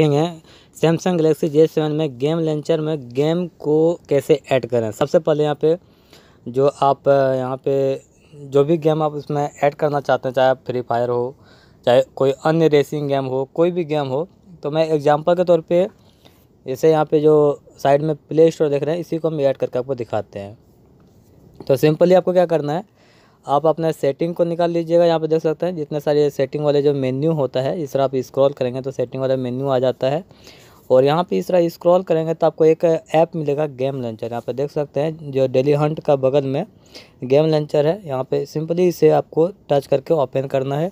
देखेंगे Samsung Galaxy J seven में game launcher में गेम को कैसे ऐड करें सबसे पहले यहाँ पे जो आप यहाँ पे जो भी गेम आप उसमें ऐड करना चाहते हैं चाहे फ्री फायर हो चाहे कोई अन्य रेसिंग गेम हो कोई भी गेम हो तो मैं एग्जांपल के तौर पे जैसे यहाँ पे जो साइड में प्ले स्टोर देख रहे हैं इसी को हम ऐड करके आपको दिखाते हैं तो सिंपली आपको क्या करना है आप अपने सेटिंग को निकाल लीजिएगा यहाँ पे देख सकते हैं जितने सारे सेटिंग वाले जो मेन्यू होता है इस तरह आप स्क्रॉल करेंगे तो सेटिंग वाला मेन्यू आ जाता है और यहाँ पे इस तरह स्क्रॉल करेंगे तो आपको एक ऐप मिलेगा गेम लंचर यहाँ पे देख सकते हैं जो डेली हंट का बगल में गेम लंचर है यहाँ पर सिंपली इसे आपको टच करके ओपन करना है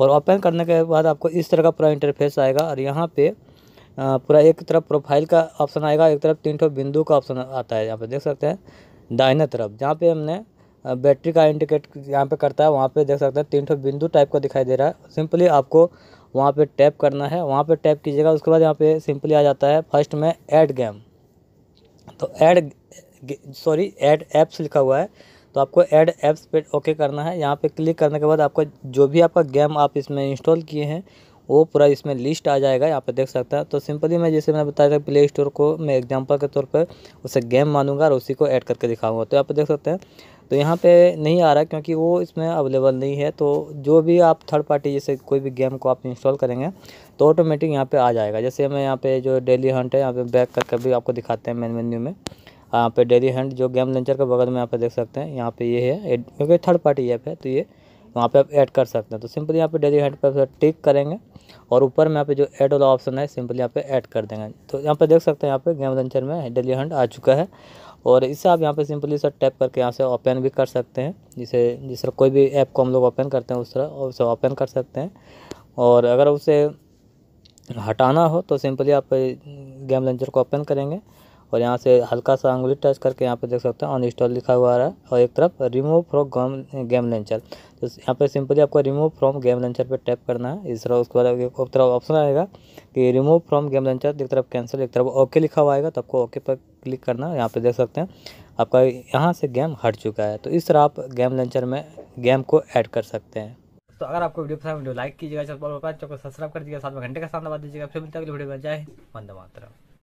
और ओपन करने के बाद आपको इस तरह का पूरा इंटरफेस आएगा और यहाँ पर पूरा एक तरफ प्रोफाइल का ऑप्शन आएगा एक तरफ तीन ठो बिंदु का ऑप्शन आता है यहाँ पर देख सकते हैं दाहिने तरफ जहाँ पर हमने बैटरी का इंडिकेट यहाँ पे करता है वहाँ पे देख सकते हैं तीन ठो बिंदु टाइप का दिखाई दे रहा है सिंपली आपको वहाँ पे टैप करना है वहाँ पे टैप कीजिएगा उसके बाद यहाँ पे सिंपली आ जाता है फर्स्ट में ऐड गेम तो ऐड सॉरी ऐड ऐप्स लिखा हुआ है तो आपको ऐड ऐप्स पे ओके करना है यहाँ पे क्लिक करने के बाद आपका जो भी आपका गेम आप इसमें इंस्टॉल किए हैं वो पूरा इसमें लिस्ट आ जाएगा यहाँ पे देख सकते हैं तो सिंपली मैं जैसे मैंने बताया था प्ले स्टोर को मैं एग्जाम्पल के तौर पर उसे गेम मानूंगा और उसी को ऐड करके दिखाऊंगा तो यहाँ पे देख सकते हैं तो यहाँ पे नहीं आ रहा क्योंकि वो इसमें अवेलेबल नहीं है तो जो भी आप थर्ड पार्टी जैसे कोई भी गेम को आप इंस्टॉल करेंगे तो ऑटोमेटिक यहाँ पे आ जाएगा जैसे मैं यहाँ पे जो डेली हंट है यहाँ पे बैक करके भी आपको दिखाते हैं मेन मेन्यू में यहाँ पे डेली हंट जो गेम लंचर के बगल में यहाँ पर देख सकते हैं यहाँ पर ये है क्योंकि थर्ड पार्टी ऐप है तो ये वहाँ पर आप ऐड कर सकते हैं तो सिंपली यहाँ पर डेली हंट पर टिक करेंगे और ऊपर में यहाँ पे जो ऐड वाला ऑप्शन है सिंपली यहाँ पे ऐड कर देंगे तो यहाँ पे देख सकते हैं यहाँ पे गेम लंचर में डेली हंड आ चुका है और इसे आप यहाँ पे सिंपली सर टैप करके यहाँ से ओपन भी कर सकते हैं जिसे जिस तरह कोई भी ऐप को हम लोग ओपन करते हैं उस तरह उसे ओपन कर सकते हैं और अगर उसे हटाना हो तो सिंपली आप गेम लॉन्चर को ओपन करेंगे और यहाँ से हल्का सा अंगुली टच करके यहाँ पे देख सकते हैं अनइंस्टॉल लिखा हुआ है और एक तरफ रिमूव फ्रॉम गेम लेंचर तो यहाँ पे सिंपली आपको रिमूव फ्रॉम गेम लेंचर पे टैप करना है इस तरह उसके बाद एक तरफ ऑप्शन आएगा कि रिमूव फ्रॉम गेम लेंचर एक तरफ कैंसिल एक तरफ ओके लिखा हुआ आएगा तो आपको ओके पर क्लिक करना है यहाँ पे देख सकते हैं आपका यहाँ से गेम हट चुका है तो इस तरह आप गेम लेंचर में गेम को ऐड कर सकते हैं तो अगर आपको वीडियो पसंद वीडियो लाइक कीजिएगा सब्सक्राइब कर दीजिएगा साथ में घंटे का सामना दीजिएगा फिर मिलता है अगली वीडियो में जाए वंदे मातरम